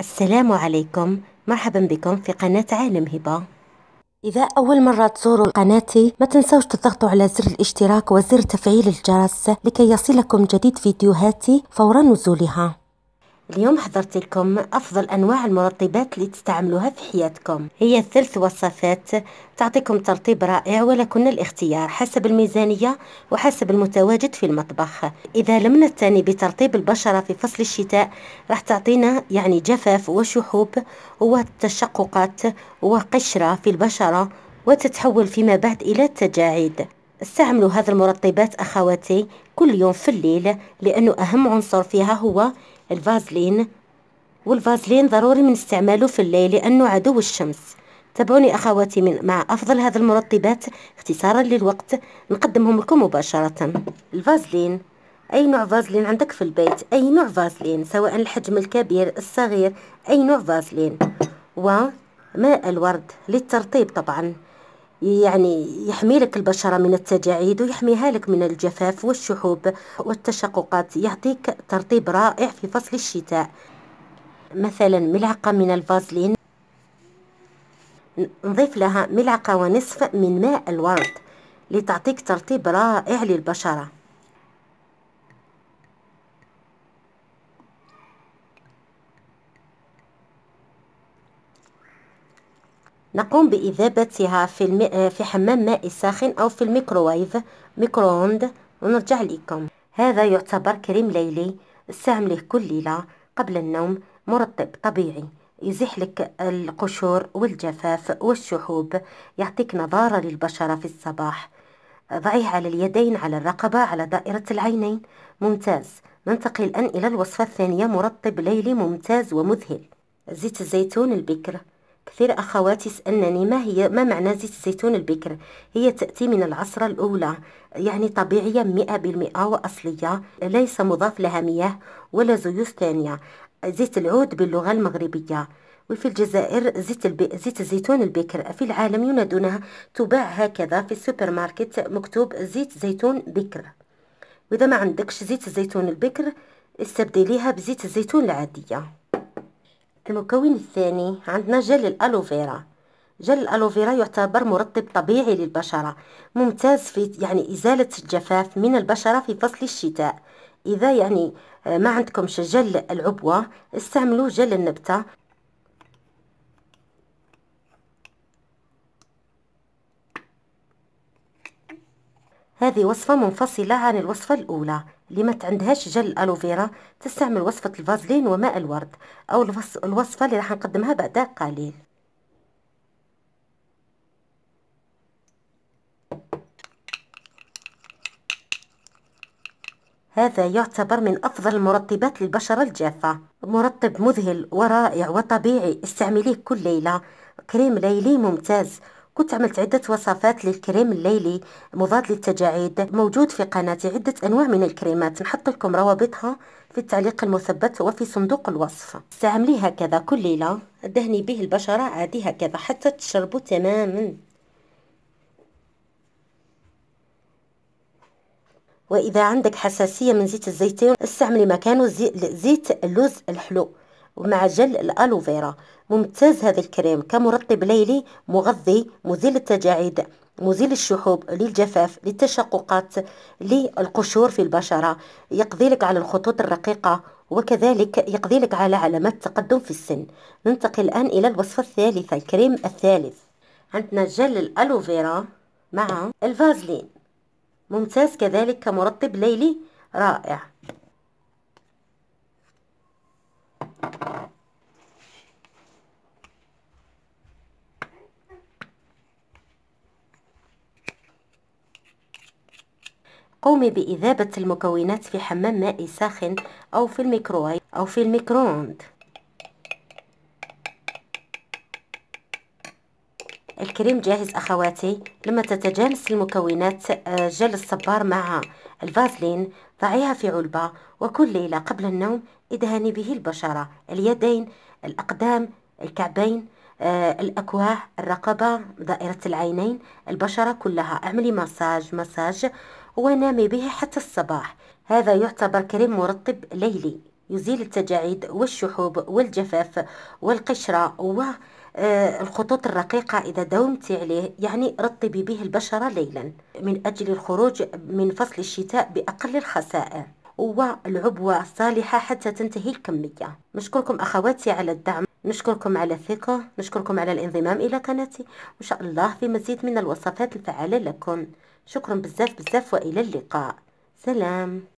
السلام عليكم مرحبا بكم في قناة عالم هبة إذا أول مرة تزوروا قناتي ما تنسوش تضغطوا على زر الاشتراك وزر تفعيل الجرس لكي يصلكم جديد فيديوهاتي فور نزولها اليوم حضرت لكم أفضل أنواع المرطبات اللي تستعملوها في حياتكم هي ثلث وصفات تعطيكم ترطيب رائع ولكن الاختيار حسب الميزانية وحسب المتواجد في المطبخ إذا لم نتني بترطيب البشرة في فصل الشتاء راح تعطينا يعني جفاف وشحوب وتشققات وقشرة في البشرة وتتحول فيما بعد إلى التجاعيد استعملوا هذه المرطبات أخواتي كل يوم في الليل لأنه أهم عنصر فيها هو الفازلين والفازلين ضروري من استعماله في الليل لأنه عدو الشمس تابعوني أخواتي من مع أفضل هذه المرطبات اختصارا للوقت نقدمهم لكم مباشرة الفازلين أي نوع فازلين عندك في البيت أي نوع فازلين سواء الحجم الكبير الصغير أي نوع فازلين وماء الورد للترطيب طبعا يعني يحمي لك البشرة من التجاعيد ويحميها لك من الجفاف والشحوب والتشققات يعطيك ترطيب رائع في فصل الشتاء مثلا ملعقة من الفازلين نضيف لها ملعقة ونصف من ماء الورد لتعطيك ترطيب رائع للبشرة نقوم بإذابتها في, الم... في حمام ماء ساخن أو في الميكروويف ميكرووند ونرجع لكم هذا يعتبر كريم ليلي استعمله كل ليلة قبل النوم مرطب طبيعي يزيح لك القشور والجفاف والشحوب يعطيك نضارة للبشرة في الصباح ضعيه على اليدين على الرقبة على دائرة العينين ممتاز ننتقل الآن إلى الوصفة الثانية مرطب ليلي ممتاز ومذهل زيت الزيتون البكر كثير أخواتي سألنني ما هي ما معنى زيت الزيتون البكر هي تأتي من العصرة الأولى يعني طبيعية مئة بالمئة وأصلية ليس مضاف لها مياه ولا زيوت ثانية زيت العود باللغة المغربية وفي الجزائر زيت, الب... زيت الزيتون البكر في العالم ينادونها تباع هكذا في السوبر ماركت مكتوب زيت زيتون بكر وإذا ما عندكش زيت الزيتون البكر استبدليها بزيت الزيتون العادية المكون الثاني عندنا جل الالوفيرا جل الالوفيرا يعتبر مرطب طبيعي للبشرة ممتاز في يعني إزالة الجفاف من البشرة في فصل الشتاء إذا يعني آه، ما عندكمش جل العبوة استعملوا جل النبتة هذه وصفة منفصلة عن الوصفة الأولى لما تعندهاش جل ألوفيرا تستعمل وصفة الفازلين وماء الورد أو الوصفة اللي راح نقدمها بعد قليل هذا يعتبر من أفضل المرطبات للبشرة الجافة مرطب مذهل ورائع وطبيعي استعمليه كل ليلة كريم ليلي ممتاز كنت عملت عدة وصفات للكريم الليلي مضاد للتجاعيد موجود في قناتي عدة أنواع من الكريمات نحط لكم روابطها في التعليق المثبت وفي صندوق الوصف استعمليه هكذا كل ليلة دهني به البشرة عادي هكذا حتى تشربوا تماما وإذا عندك حساسية من زيت الزيتون استعملي مكانه زيت اللوز الحلو ومع جل الالوفيرا ممتاز هذا الكريم كمرطب ليلي مغذي مزيل التجاعيد مزيل الشحوب للجفاف للتشققات للقشور في البشرة يقضي لك على الخطوط الرقيقة وكذلك يقضي لك على علامات تقدم في السن ننتقل الآن إلى الوصفة الثالثة الكريم الثالث عندنا جل الألوفيرا مع الفازلين ممتاز كذلك كمرطب ليلي رائع قومي بإذابة المكونات في حمام مائي ساخن أو في الميكرويف أو في الميكرووند الكريم جاهز أخواتي لما تتجانس المكونات آه، جل الصبار مع الفازلين ضعيها في علبة وكل ليلة قبل النوم ادهني به البشرة اليدين الأقدام الكعبين آه، الأكواه الرقبة دائرة العينين البشرة كلها اعملي مساج مساج ونامي به حتى الصباح هذا يعتبر كريم مرطب ليلي يزيل التجاعيد والشحوب والجفاف والقشرة والخطوط آه، الرقيقة إذا دومت عليه يعني رطبي به البشرة ليلا من أجل الخروج من فصل الشتاء بأقل الخسائر والعبوة الصالحة حتى تنتهي الكمية نشكركم أخواتي على الدعم نشكركم على الثقة نشكركم على الانضمام إلى قناتي وإن شاء الله في مزيد من الوصفات الفعالة لكم شكرا بزاف بزاف والى اللقاء سلام